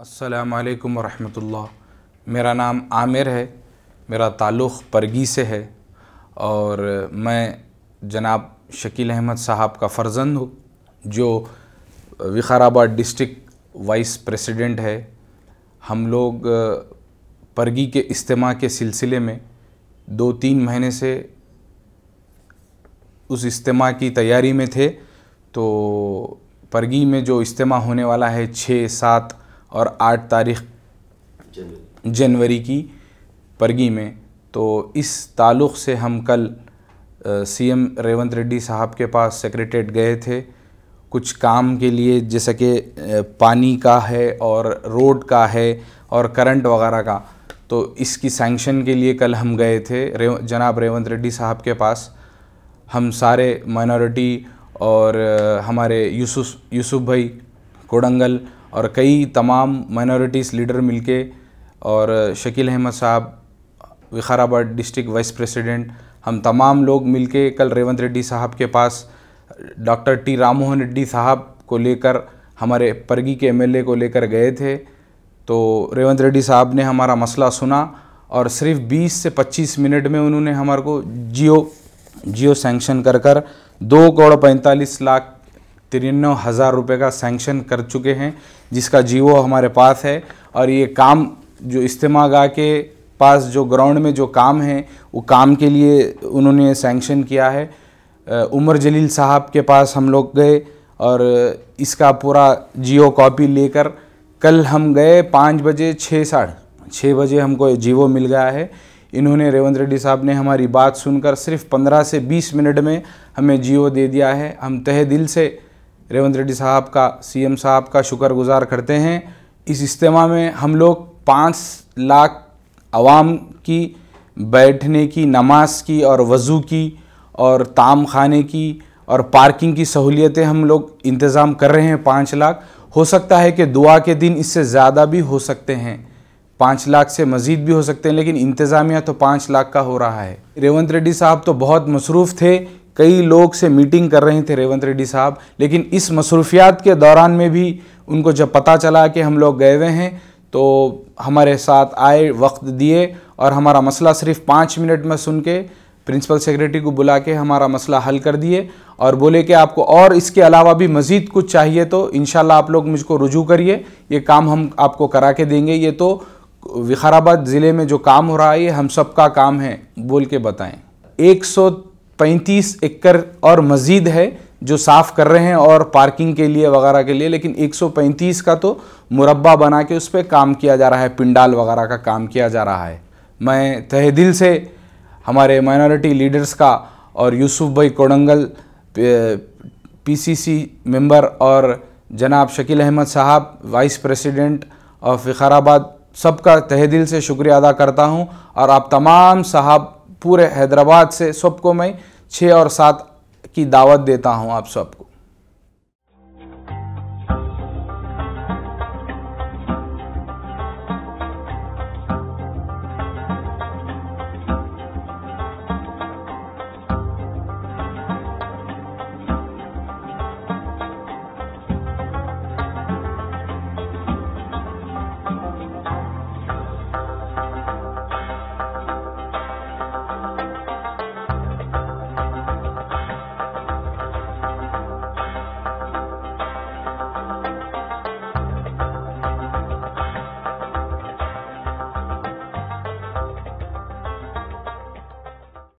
असलकम वरहमतुल्लाह मेरा नाम आमिर है मेरा ताल्लुक़ परगी से है और मैं जनाब शकील अहमद साहब का फ़र्जंद हूँ जो वाराबाद डिस्ट्रिक्ट वाइस प्रेसिडेंट है हम लोग परगी के इज्तम के सिलसिले में दो तीन महीने से उस इज्तम की तैयारी में थे तो परगी में जो इज्तम होने वाला है छः सात और आठ तारीख जनवरी की परगी में तो इस ताल्लुक़ से हम कल सीएम रेवंत रेड्डी साहब के पास सेक्रेटेट गए थे कुछ काम के लिए जैसे कि पानी का है और रोड का है और करंट वगैरह का तो इसकी सैंक्शन के लिए कल हम गए थे रेव जनाब रेवंत रेड्डी साहब के पास हम सारे माइनॉरिटी और हमारे यूसुफ यूसुफ भाई कोडंगल और कई तमाम माइनॉरिटीज़ लीडर मिलके और शकील अहमद साहब विखाराबाद डिस्ट्रिक्ट वाइस प्रेसिडेंट हम तमाम लोग मिलके कल रेवंत रेड्डी साहब के पास डॉक्टर टी राममोहन रेड्डी साहब को लेकर हमारे परगी के एमएलए को लेकर गए थे तो रेवंत रेड्डी साहब ने हमारा मसला सुना और सिर्फ 20 से 25 मिनट में उन्होंने हमारे को जियो जियो सेंक्शन कर कर दो करोड़ पैंतालीस लाख तिरानवे हज़ार रुपये का सेंक्शन कर चुके हैं जिसका जीवो हमारे पास है और ये काम जो इज्तमागाह के पास जो ग्राउंड में जो काम है वो काम के लिए उन्होंने सैंक्शन किया है उमर जलील साहब के पास हम लोग गए और इसका पूरा जियो कॉपी लेकर कल हम गए पाँच बजे छः साढ़ छः बजे हमको जियो मिल गया है इन्होंने रेवंत रेड्डी साहब ने हमारी बात सुनकर सिर्फ पंद्रह से बीस मिनट में हमें जियो दे दिया है हम तह दिल से रेवंत रेड्डी साहब का सीएम साहब का शुक्रगुजार करते हैं इस इज्तम में हम लोग पाँच लाख आवाम की बैठने की नमाज की और वज़ू की और ताम खाने की और पार्किंग की सहूलियतें हम लोग इंतज़ाम कर रहे हैं पाँच लाख हो सकता है कि दुआ के दिन इससे ज़्यादा भी हो सकते हैं पाँच लाख से मज़ीद भी हो सकते हैं लेकिन इंतज़ामिया तो पाँच लाख का हो रहा है रेवंत रेड्डी साहब तो बहुत मसरूफ़ थे कई लोग से मीटिंग कर रहे थे रेवंत रेड्डी साहब लेकिन इस मसरूफियात के दौरान में भी उनको जब पता चला कि हम लोग गए हुए हैं तो हमारे साथ आए वक्त दिए और हमारा मसला सिर्फ पाँच मिनट में सुन के प्रिंसिपल सेक्रेटरी को बुला के हमारा मसला हल कर दिए और बोले कि आपको और इसके अलावा भी मज़ीद कुछ चाहिए तो इन आप लोग मुझको रुजू करिए ये काम हम आपको करा के देंगे ये तो विखाराबाद ज़िले में जो काम हो रहा है ये हम सब का काम है बोल के बताएं 130 पैंतीस एकड़ और मज़ीद है जो साफ़ कर रहे हैं और पार्किंग के लिए वगैरह के लिए लेकिन 135 का तो मुरबा बना के उस पर काम किया जा रहा है पिंडाल वगैरह का काम किया जा रहा है मैं तहे दिल से हमारे माइनॉरिटी लीडर्स का और यूसुफ भाई कोडंगल पीसीसी मेंबर और जनाब शकील अहमद साहब वाइस प्रेसिडेंट और फ़िखाराबाद सबका तहे दिल से शुक्रिया अदा करता हूँ और आप तमाम साहब पूरे हैदराबाद से सबको मैं छः और सात की दावत देता हूँ आप सबको